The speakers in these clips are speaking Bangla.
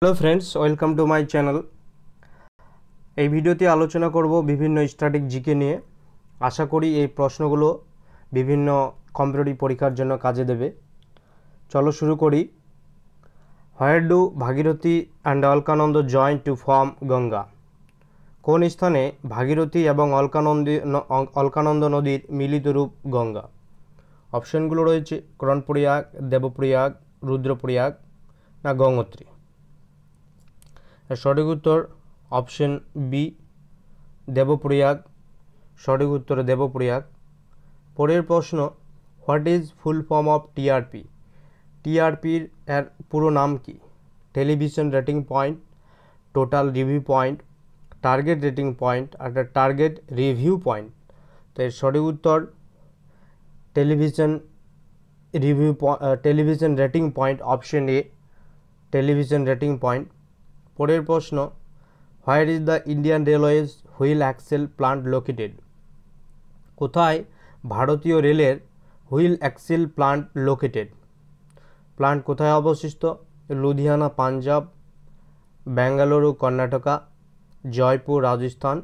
hello friends welcome to my channel এই ভিডিওতে আলোচনা করব বিভিন্ন স্ট্যাটিক জিকে নিয়ে আশা করি এই প্রশ্নগুলো বিভিন্ন কম্পিউটারি পরীক্ষার জন্য কাজে দেবে চলো শুরু করি where do Bhagirathi and Alaknanda join to form Ganga কোন স্থানে ভাগীরথী এবং অলকানন্দী অলকানন্দ নদীর মিলিত রূপ গঙ্গা অপশনগুলো রয়েছে করণপ্রয়াগ দেবপ্রয়াগ রুদ্রপ্রয়াগ না গঙ্গোত্রী সঠিক উত্তর অপশন বি দেবপ্রয়াগ সঠিক উত্তর দেবপ্রয়াগ পরের প্রশ্ন what is full form of TRP টিআরপির এর পুরো নাম কি television rating point total review point target rating point একটা টার্গেট রিভিউ পয়েন্ট তো এর সঠিক উত্তর television review television rating point option A television rating point পরের প্রশ্ন where is the Indian Railways wheel axle plant located কোথায় ভারতীয় রেলের wheel axle plant located plant কোথায় অবশিষ্ট লুধিয়ানা পাঞ্জাব ব্যাঙ্গালুরু কর্ণাটকা জয়পুর রাজস্থান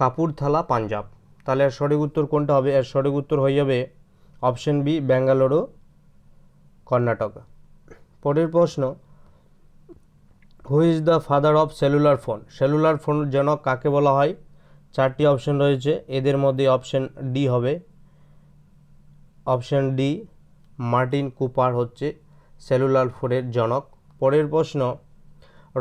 কাপুরথালা পাঞ্জাব তাহলে এর সঠিক উত্তর কোনটা হবে এর সঠিক উত্তর হয়ে যাবে অপশন বি ব্যাঙ্গালুরু কর্ণাটকা পরের প্রশ্ন who is the father of cellular phone cellular phone যেন কাকে বলা হয় চারটি অপশন রয়েছে এদের মধ্যে অপশন ডি হবে অপশন ডি মার্টিন কুপার হচ্ছে সেলুলার ফোনের জনক পরের প্রশ্ন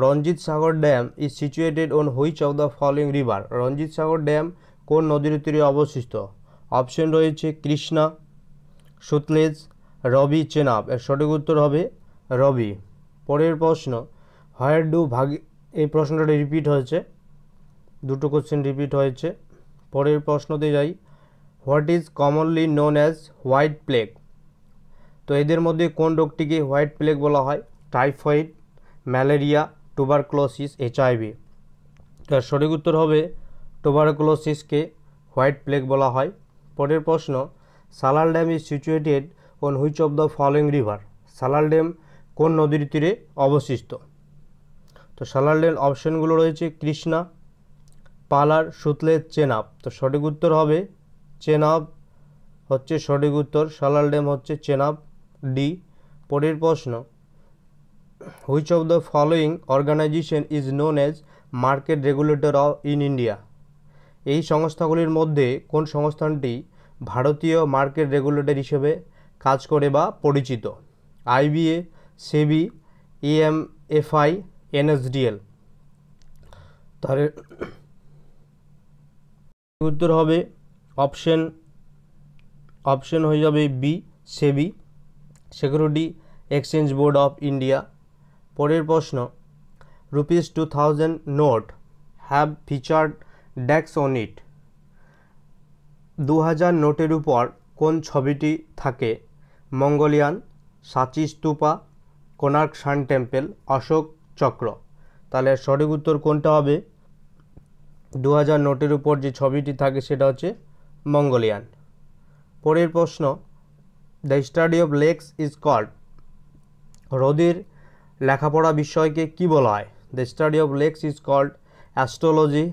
Ranjit Sagar dam is situated on which of the following river Ranjit Sagar dam কোন নদীর তীরে অবস্থিত অপশন রয়েছে কৃষ্ণা সুতলেজ রবি চেনাব এর সঠিক উত্তর হবে রবি পরের প্রশ্ন হায়ার ডু ভাগ এই প্রশ্নটা রিপিট হয়েছে দুটো কোশ্চেন রিপিট হয়েছে পরের প্রশ্নতে যাই what is commonly known as white plague তো এদের মধ্যে কোন রোগটিকে হোয়াইট প্লেগ বলা হয় টাইফয়েড ম্যালেরিয়া টোবারক্লোসিস এইচআইভি তার সঠিক উত্তর হবে টোবারক্লোসিসকে হোয়াইট প্লেগ বলা হয় পরের প্রশ্ন Salal dam is situated on which of the following river Salal dam কোন নদীর তীরে অবশিষ্ট তো সালার লেন অপশনগুলো রয়েছে কৃষ্ণা পালার সুতলে চেনাব তো সঠিক উত্তর হবে চেনাব হচ্ছে সঠিক উত্তর সালার ড্যাম হচ্ছে চেনাব ডি পরের প্রশ্ন which of the following organization is known as market regulator of in India এই সংস্থাগুলির মধ্যে কোন সংস্থানটি ভারতীয় মার্কেট রেগুলেটর হিসেবে কাজ করে বা পরিচিত আইবিএ সেবি এএমএফআই এনএসডিএল তাহলে উত্তর হবে অপশন অপশন হয়ে যাবে B SEBI security exchange board of India পরের প্রশ্ন rupees two thousand note have featured ড্যাক্স অন ইট দু হাজার নোটের উপর কোন ছবিটি থাকে মঙ্গোলিয়ান সাচি স্তূপা কোনার্ক সান টেম্পেল অশোক চক্র তাহলে সঠিক উত্তর কোনটা হবে দু হাজার নোটের উপর যে ছবিটি থাকে সেটা হচ্ছে মঙ্গোলিয়ান পরের প্রশ্ন the study of lakes is called হ্রদের লেখাপড়া বিষয়কে কি বলা হয় the study of lakes is called astrology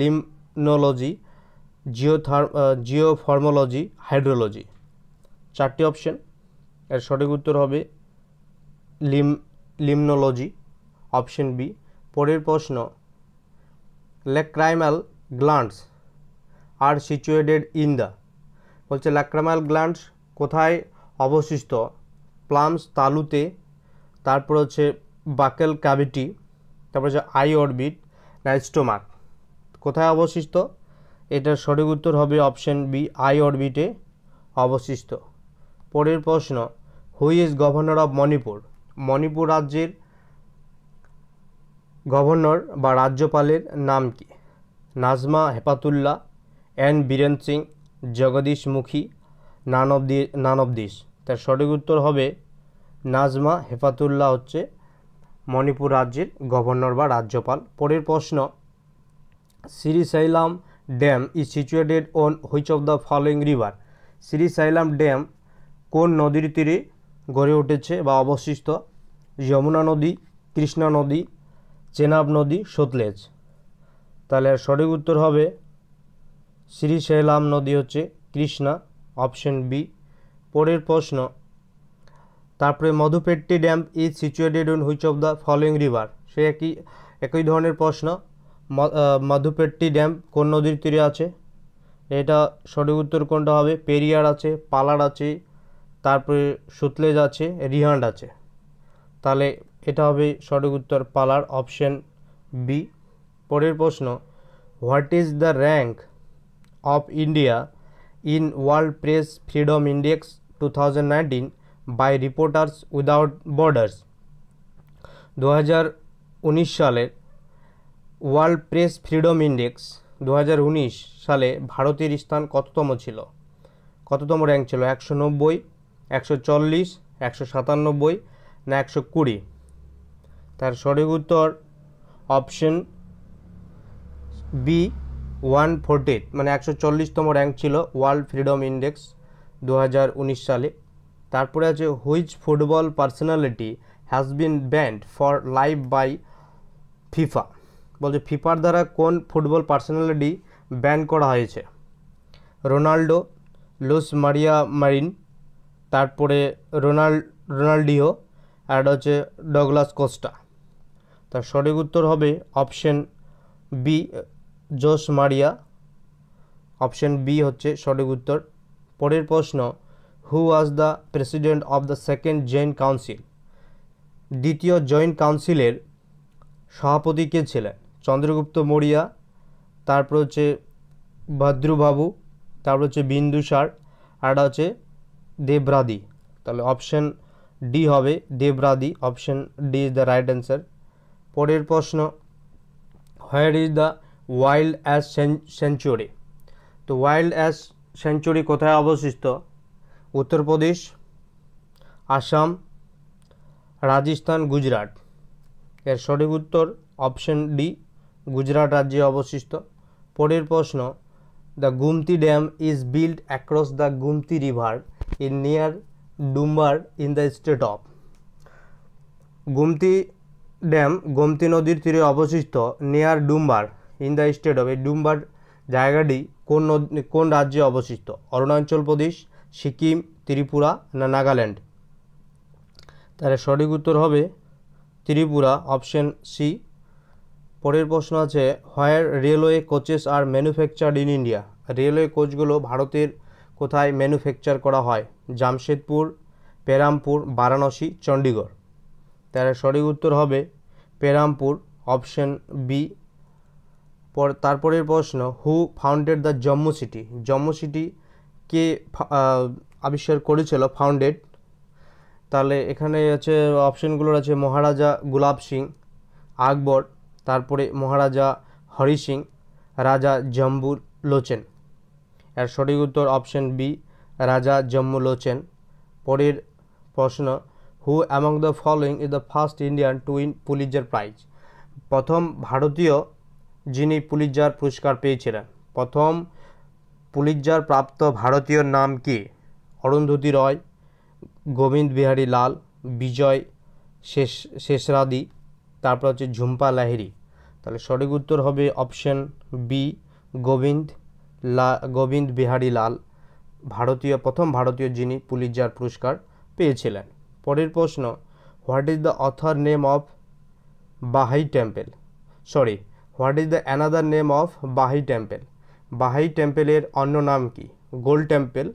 limnology জিওথার জিওফর্মোলজি হাইড্রোলজি চারটি অপশন এর সঠিক উত্তর হবে লিম লিমনোলজি অপশন বি পরের প্রশ্ন lacrimal glands are situated in the বলছে ল্যাক্রামাল গ্লান্ডস কোথায় অবশিষ্ট প্লামস তালুতে তারপর হচ্ছে বাকেল ক্যাভিটি তারপর হচ্ছে আই অরবিট না কোথায় অবশিষ্ট এটার সঠিক উত্তর হবে অপশন বি আই অরবিটে অবশিষ্ট পরের প্রশ্ন who is governor of Manipur Manipur রাজ্যের গভর্নর বা রাজ্যপালের নাম কি নাজমা হেপাতুল্লাহ এন বীরেন সিং জগদীশ মুখী নানবদি নানবদিস তার সঠিক উত্তর হবে নাজমা হেফাতুল্লাহ হচ্ছে মণিপুর রাজ্যের গভর্নর বা রাজ্যপাল পরের প্রশ্ন Srisailam dam is situated on which of the following river Srisailam dam কোন নদীর তীরে গড়ে উঠেছে বা অবশিষ্ট যমুনা নদী কৃষ্ণা নদী চেনাব নদী সতলেজ তাহলে সঠিক উত্তর হবে শ্রীশৈলাম নদী হচ্ছে কৃষ্ণা অপশন বি পরের প্রশ্ন তারপরে Mattupetty dam is situated in which of the following river সে একই একই ধরনের প্রশ্ন মধুপেট্টি ড্যাম কোন নদীর তীরে আছে এটা সঠিক উত্তর কোনটা হবে পেরিয়ার আছে পালার আছে তারপরে সুতলেজ আছে রিহান্ড আছে তাহলে এটা হবে সঠিক উত্তর পালার অপশন বি পরের প্রশ্ন what is the rank of India in world press freedom index two thousand by reporters without borders দু সালের ওয়ার্ল্ড প্রেস ফ্রিডম ইন্ডেক্স দু সালে ভারতের স্থান কততম ছিল কততম র্যাঙ্ক ছিল একশো নব্বই একশো চল্লিশ একশো সাতানব্বই না একশো কুড়ি তার সঠিক উত্তর অপশন বি ওয়ান ফোরটিথ মানে একশো চল্লিশতম র্যাঙ্ক ছিল ওয়ার্ল্ড ফ্রিডম ইন্ডেক্স দু সালে তারপরে আছে which football personality has been banned for life by FIFA বলছে ফিফার দ্বারা কোন ফুটবল পার্সোনালিটি ব্যান করা হয়েছে রোনাল্ডো লুস মারিয়া মারিন তারপরে রোনাল্ড রোনাল্ডিও আর এটা হচ্ছে ডগলাস কোস্টা তার সঠিক উত্তর হবে অপশন বি জোস মারিয়া অপশন বি হচ্ছে সঠিক উত্তর পরের প্রশ্ন who was the president of the second joint council দ্বিতীয় জয়েন্ট কাউন্সিলের সভাপতি কে ছিলেন চন্দ্রগুপ্ত মরিয়া তারপর হচ্ছে ভদ্রুবাবু তারপর হচ্ছে বিন্দুসার আর হচ্ছে দেবরাদি তাহলে অপশন ডি হবে দেবরাদি option D is the right answer পরের প্রশ্ন where is the wild ass sanctuary তো ওয়াইল্ড অ্যাস সেঞ্চুরি কোথায় অবস্থিত উত্তরপ্রদেশ আসাম রাজস্থান গুজরাট এর সঠিক উত্তর অপশন ডি গুজরাট রাজ্যে অবশিষ্ট পরের প্রশ্ন the Gumti dam is built across the Gumti river in near Dumbur in the state of Gomti dam Gomti নদীর তীরে অবস্থিত near Dumbur in the state of এই ডুম্বার জায়গাটি কোন কোন রাজ্যে অবস্থিত অরুণাচল প্রদেশ সিকিম ত্রিপুরা না নাগাল্যান্ড তাহলে সঠিক উত্তর হবে ত্রিপুরা অপশন সি পরের প্রশ্ন আছে where railway coaches are manufactured in India railway কোচগুলো ভারতের কোথায় ম্যানুফ্যাকচার করা হয় জামশেদপুর পেরামপুর বারাণসী চণ্ডীগড় তার সঠিক উত্তর হবে পেরামপুর অপশন বি পর তারপরের প্রশ্ন who founded the Jammu city Jammu city কে আবিষ্কার করেছিল ফাউন্ডেড তাহলে এখানে আছে অপশনগুলোর আছে মহারাজা গুলাব সিং আকবর তারপরে মহারাজা হরি সিং রাজা জম্বুর লোচেন এর সঠিক উত্তর অপশন বি রাজা জম্মুলোচেন পরের প্রশ্ন who among the following is the first Indian to win Pulitzer prize প্রথম ভারতীয় যিনি পুলিজার পুরস্কার পেয়েছিলেন প্রথম পুলিজার প্রাপ্ত ভারতীয় নাম কি অরুন্ধতী রয় গোবিন্দ বিহারী লাল বিজয় শেষ শেষরাদি তারপর হচ্ছে ঝুম্পা লাহেরি তাহলে সঠিক উত্তর হবে অপশন বি গোবিন্দ লা গোবিন্দ বিহারী লাল ভারতীয় প্রথম ভারতীয় যিনি পুলিজার পুরস্কার পেয়েছিলেন পরের প্রশ্ন what is the other name of Baha'i temple sorry what is the another name of Baha'i temple Baha'i টেম্পেলের অন্য নাম কি gold temple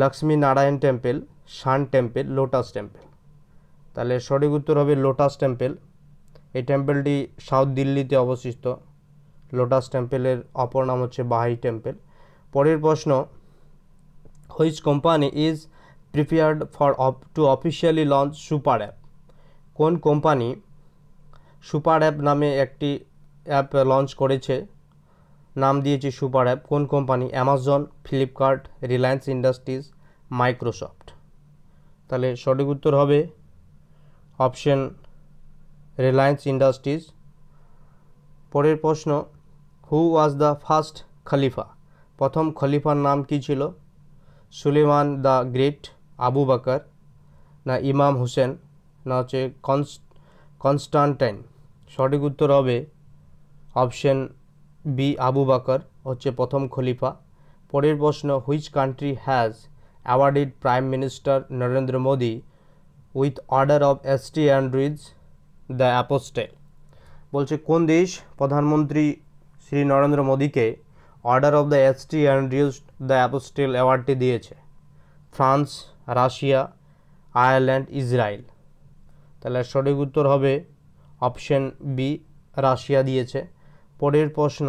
Lakshmi Narayan temple শান টেম্পেল লোটাস টেম্পেল তাহলে সঠিক উত্তর হবে লোটাস টেম্পেল এই টেম্পেলটি সাউথ দিল্লিতে অবস্থিত লোটাস টেম্পেলের অপর নাম হচ্ছে বাহাই টেম্পেল পরের প্রশ্ন which company is prepared for to officially launch super app কোন কোম্পানি সুপার অ্যাপ নামে একটি অ্যাপ লঞ্চ করেছে নাম দিয়েছে সুপার অ্যাপ কোন company Amazon Flipkart Reliance Industries Microsoft তাহলে সঠিক উত্তর হবে অপশন রিলায়েন্স ইন্ডাস্ট্রিজ পরের প্রশ্ন হু ওয়াজ দ্য ফার্স্ট খলিফা প্রথম খলিফার নাম কি ছিল Suleiman the great Abu Bakr না ইমাম হোসেন না হচ্ছে কনস কনস্টান্টাইন সঠিক উত্তর হবে অপশন বি আবু বাকর হচ্ছে প্রথম খলিফা পরের প্রশ্ন which country has awarded prime minister Narendra Modi with order of S T Andrews the apostle বলছে কোন দেশ প্রধানমন্ত্রী শ্রী নরেন্দ্র মোদীকে order of the ST Andrews the apostle অ্যাওয়ার্ডটি দিয়েছে ফ্রান্স রাশিয়া আয়ারল্যান্ড ইসরায়েল তাহলে সঠিক উত্তর হবে অপশন বি রাশিয়া দিয়েছে পরের প্রশ্ন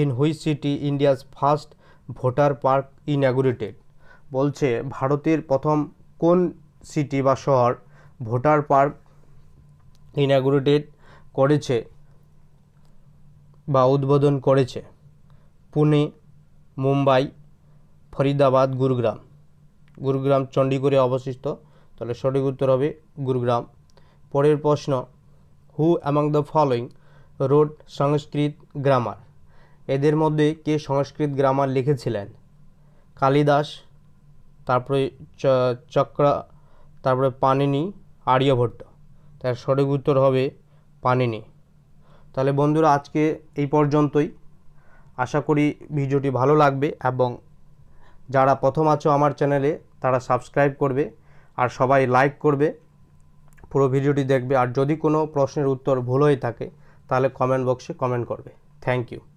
in which city India's first voter park inaugurated বলছে ভারতের প্রথম কোন সিটি বা শহর ভোটার পার্ক ইনাগুরেটেড করেছে বা উদ্বোধন করেছে পুনে মুম্বাই ফরিদাবাদ গুরুগ্রাম গুরুগ্রাম চণ্ডীগড়ে অবস্থিত তাহলে সঠিক উত্তর হবে গুরুগ্রাম পরের প্রশ্ন who among the following wrote Sanskrit grammar এদের মধ্যে কে সংস্কৃত গ্রামার লিখেছিলেন কালিদাস তারপরে চক্রা তারপরে পানিনি আর্যভট্ট তার সঠিক উত্তর হবে পানিনি তাহলে বন্ধুরা আজকে এই পর্যন্তই আশা করি ভিডিওটি ভালো লাগবে এবং যারা প্রথম আছো আমার চ্যানেলে তারা সাবস্ক্রাইব করবে আর সবাই লাইক করবে পুরো ভিডিওটি দেখবে আর যদি কোনো প্রশ্নের উত্তর ভুল হয়ে থাকে তাহলে কমেন্ট বক্সে কমেন্ট করবে থ্যাংক ইউ